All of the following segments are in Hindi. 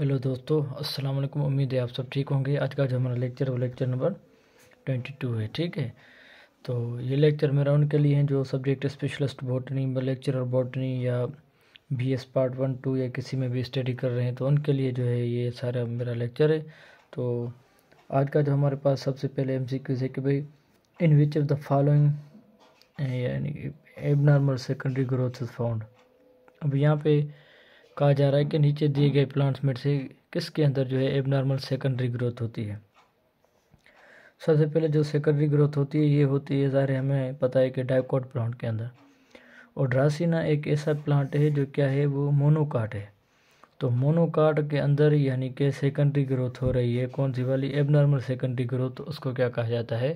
हेलो दोस्तों अस्सलाम वालेकुम उम्मीद है आप सब ठीक होंगे आज का जो हमारा लेक्चर वो लेक्चर नंबर ट्वेंटी टू है ठीक है तो ये लेक्चर मेरा उनके लिए है जो सब्जेक्ट स्पेशलिस्ट बॉटनी मतलब लेक्चरर बॉटनी या B S part one two या किसी में भी स्टडी कर रहे हैं तो उनके लिए जो है ये सारा मेरा लेक्चर है तो आज का जो हमारे पास सबसे पहले एम सी क्यूज़ है कि भाई in which of the following abnormal secondary growth is found अब यहाँ पर कहा जा रहा है कि नीचे दिए गए प्लांट्स में से किसके अंदर जो है एबनॉर्मल सेकेंडरी ग्रोथ होती है सबसे पहले जो सेकेंडरी ग्रोथ होती है ये होती है ज़ाहिर हमें पता है कि डाइकोट प्लांट के अंदर और ड्रासिना एक ऐसा प्लांट है जो क्या है वो मोनोकाट है तो मोनोकाट के अंदर यानी कि सेकेंडरी ग्रोथ हो रही है कौन सी वाली एबनॉर्मल सेकेंडरी ग्रोथ उसको क्या कहा जाता है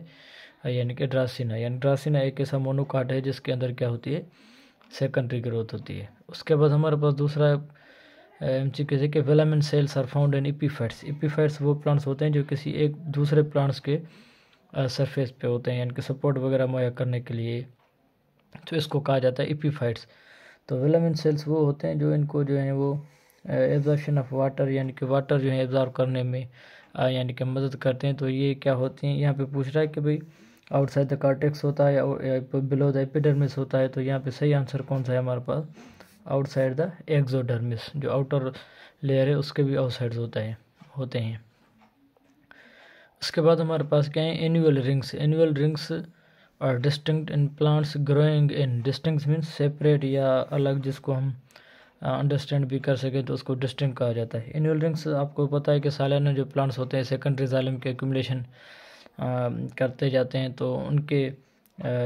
यानी कि ड्रासिना यानी ड्रासिना एक ऐसा मोनोकाट है जिसके अंदर क्या होती है से कंट्री ग्रोथ होती है उसके बाद हमारे पास दूसरा एम सी क्यू के velamen cells are found in epiphytes epiphytes वो प्लांट्स होते हैं जो किसी एक दूसरे प्लांट्स के सरफेस पे होते हैं यानी कि सपोर्ट वगैरह मुहैया करने के लिए तो इसको कहा जाता है इपीफाइट्स तो वेलामिन सेल्स वो होते हैं जो इनको जो है वो एब्जॉर्शन ऑफ वाटर यानी कि वाटर जो है एब्जॉर्व करने में यानी कि मदद करते हैं तो ये क्या होते हैं यहाँ पर पूछ रहा है कि भाई आउटसाइड द कार्टेक्स होता है और बिलो द एपिडर्मिस होता है तो यहाँ पे सही आंसर कौन सा है हमारे पास आउटसाइड द एक्जोडर्मिस जो आउटर लेयर है उसके भी आउटसाइड होता है होते हैं उसके बाद हमारे पास क्या है annual rings annual rings are distinct in plants growing in distinct means separate या अलग जिसको हम अंडरस्टैंड भी कर सकें तो उसको डिस्टिंक कहा जाता है एनुअल रिंग्स आपको पता है कि सालाना जो प्लांट्स होते हैं सेकेंडरी जालम के एक्यूमलेशन करते जाते हैं तो उनके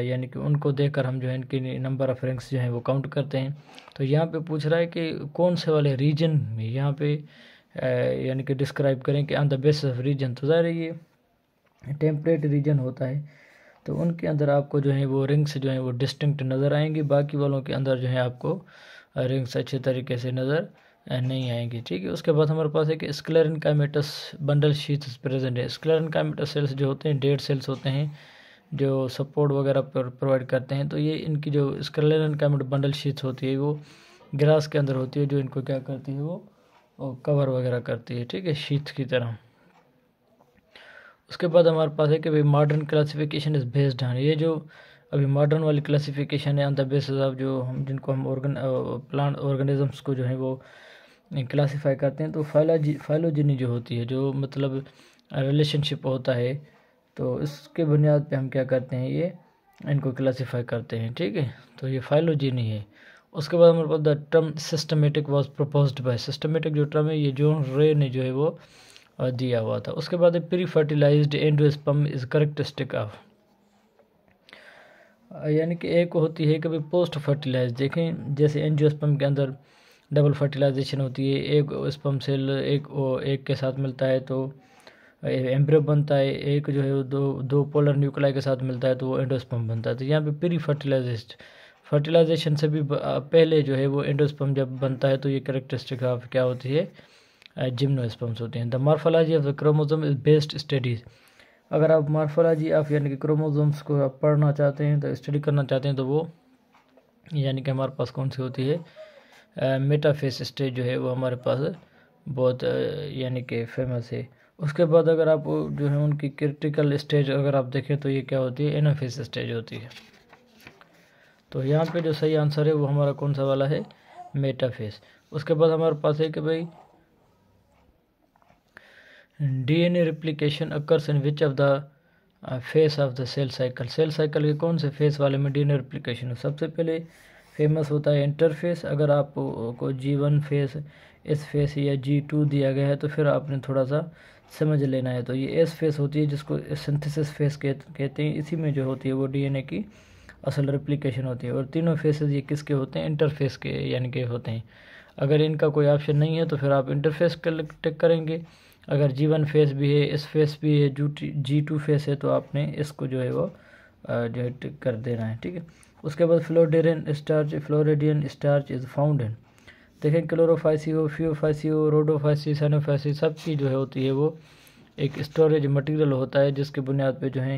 यानी कि उनको देखकर हम जो है इनके नंबर ऑफ़ रैंक्स जो हैं वो काउंट करते हैं तो यहाँ पे पूछ रहा है कि कौन से वाले रीजन में यहाँ पे यानी कि डिस्क्राइब करें कि on the base of region तो ज़ाहिर ये टेम्परेट रीजन होता है तो उनके अंदर आपको जो है वो रिंग्स जो हैं वो डिस्टिंक्ट नज़र आएंगी बाकी वालों के अंदर जो है आपको रिंग्स अच्छे तरीके से नज़र नहीं आएंगे ठीक है उसके बाद हमारे पास एक sclerenchymatous bundle sheaths present है स्क्लेर इनकाइमेटस सेल्स जो होते हैं डेड सेल्स होते हैं जो सपोर्ट वगैरह पर प्रोवाइड करते हैं तो ये इनकी जो स्क्लेर इनकाइमेट बंडल शीट्स होती है वो ग्रास के अंदर होती है जो इनको क्या करती है वो और कवर वगैरह करती है ठीक है शीत की तरह उसके बाद हमारे पास है कि भाई modern classification is based on ये जो अभी मॉडर्न वाली क्लासिफिकेशन है ऑन द बेसिस ऑफ जो हम जिनको हम ऑर्गन प्लांट ऑर्गेनिजम्स को जो है वो क्लासीफाई करते हैं तो फाइलोजी फाइलोजनी जो होती है जो मतलब रिलेशनशिप होता है तो इसके बुनियाद पे हम क्या करते हैं ये इनको क्लासीफाई करते हैं ठीक है तो ये फाइलोजनी है उसके बाद हमारे पास the term systematic was proposed by systematic जो टर्म है ये जो रे ने जो है वो दिया हुआ था उसके बाद pre fertilise endosperm is characteristic of यानी कि एक होती है कभी पोस्ट फर्टिलाइज देखें जैसे एनजियोस्पम के अंदर डबल फर्टिलाइजेशन होती है एक स्पम सेल एक ओ, एक के साथ मिलता है तो एम्ब्रियो बनता है एक जो है दो दो पोलर न्यूक्लाई के साथ मिलता है तो वो एंडोस्पम बनता है तो यहाँ पे प्री फर्टिलाइजेस्ट फर्टिलाइजेशन से भी पहले जो है वो एंडोस्पम जब बनता है तो ये करेक्टरिस्टिक ऑफ क्या होती है जिम्नोस्पम्स होते हैं the morphology of the chromosome is best studies अगर आप मार्फोलॉजी ऑफ यानी कि क्रोमोजोम्स को आप पढ़ना चाहते हैं तो स्टडी करना चाहते हैं तो वो यानी कि हमारे पास कौन सी होती है मेटाफेस स्टेज जो है वो हमारे पास बहुत यानी कि फेमस है उसके बाद अगर आप जो है उनकी क्रिटिकल स्टेज अगर आप देखें तो ये क्या होती है एनाफेस स्टेज होती है तो यहाँ पे जो सही आंसर है वो हमारा कौन सा वाला है मेटाफेस उसके बाद हमारे पास है कि भाई DNA replication occurs in which of the phase of the cell cycle cell cycle के कौन से फेस वाले में डीएनए रिप्लिकेशन सबसे पहले फेमस होता है इंटरफेस अगर आप को G one phase S phase या जी टू दिया गया है तो फिर आपने थोड़ा सा समझ लेना है तो ये एस फेस होती है जिसको सिंथेसिस फेस कहते हैं इसी में जो होती है वो डीएनए की असल रिप्लिकेशन होती है और तीनों फेसेस ये किसके होते हैं इंटरफेस के यानी के होते हैं अगर इनका कोई ऑप्शन नहीं है तो फिर आप इंटरफेस टिक करेंगे अगर जी वन फेस भी है एस फेस भी है जी टू फेस है तो आपने इसको जो है वो जो है टिक कर देना है ठीक है उसके बाद floridean starch floridean starch is found in देखें क्लोरोफाइसियो हो रोडोफाइसी सैनोफाइसी सब की जो है होती है वो एक स्टोरेज मटेरियल होता है जिसके बुनियाद पे जो है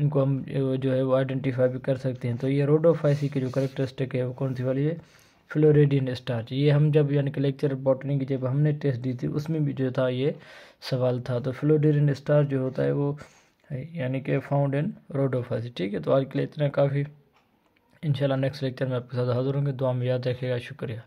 इनको हम जो है वो आइडेंटिफाई भी कर सकते हैं तो ये रोडोफाइसी की जो करेक्टरिस्टिक है वो कौन सी वाली है फ्लोरेडियन स्टार्च ये हम जब यानी कि लेक्चर बॉटनी की जब हमने टेस्ट दी थी उसमें भी जो था ये सवाल था तो फ्लोरेडियन स्टार्च जो होता है वो यानी कि फाउंड इन रोडोफाइसी ठीक है तो आज के लिए इतना काफ़ी इंशाल्लाह नेक्स्ट लेक्चर में आपके साथ हाजिर होंगे दुआ में याद रखिएगा शुक्रिया